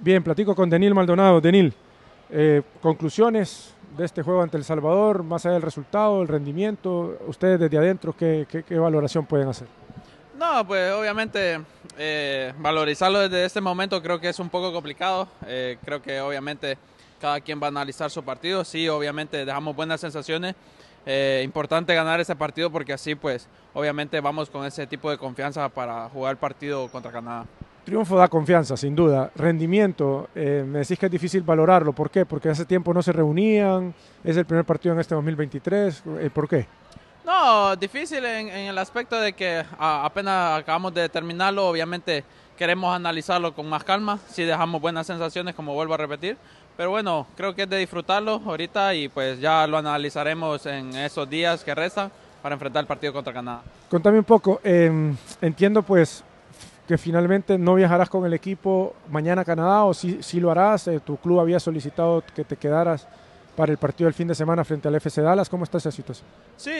Bien, platico con Denil Maldonado. Denil, eh, conclusiones de este juego ante El Salvador, más allá del resultado, el rendimiento, ustedes desde adentro, ¿qué, valoración pueden hacer? No, pues obviamente eh, valorizarlo desde este momento creo que es un poco complicado. Eh, creo que obviamente cada quien va a analizar su partido. Sí, obviamente dejamos buenas sensaciones. importante ganar ese partido porque así pues obviamente vamos con ese tipo de confianza para jugar el partido contra Canadá. Triunfo da confianza, sin duda. Rendimiento, eh, me decís que es difícil valorarlo. ¿Por qué? Porque hace tiempo no se reunían, es el primer partido en este 2023. Eh, ¿Por qué? No, difícil en, el aspecto de que apenas acabamos de terminarlo, obviamente queremos analizarlo con más calma, si dejamos buenas sensaciones, como vuelvo a repetir. Pero bueno, creo que es de disfrutarlo ahorita y pues ya lo analizaremos en esos días que restan para enfrentar el partido contra Canadá. Contame un poco, em, entiendo pues que finalmente no viajarás con el equipo mañana a Canadá o si, si lo harás, eh, tu club había solicitado que te quedaras para el partido del fin de semana frente al FC Dallas. ¿Cómo está esa situación? Sí,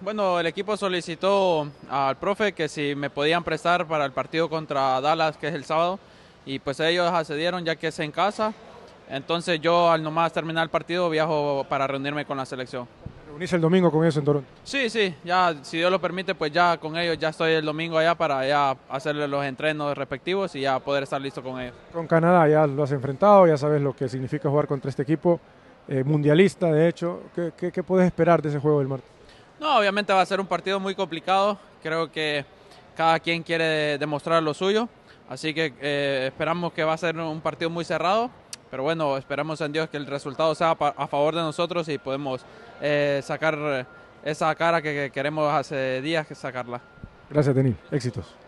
bueno, el equipo solicitó al profe que si me podían prestar para el partido contra Dallas, que es el sábado, y pues ellos accedieron ya que es en casa. Entonces yo al nomás terminar el partido viajo para reunirme con la selección. Reunirse el domingo con ellos en Toronto. Sí, sí, ya si Dios lo permite, pues ya con ellos ya estoy el domingo allá para ya hacerle los entrenos respectivos y ya poder estar listo con ellos. Con Canadá ya lo has enfrentado, ya sabes lo que significa jugar contra este equipo eh, mundialista, de hecho. ¿Qué, puedes esperar de ese juego del martes? No, obviamente va a ser un partido muy complicado. Creo que cada quien quiere demostrar lo suyo. Así que eh, esperamos que va a ser un partido muy cerrado pero bueno, esperamos en Dios que el resultado sea a favor de nosotros y podemos eh, sacar eh, esa cara que queremos hace días que sacarla. Gracias, Denis. Éxitos.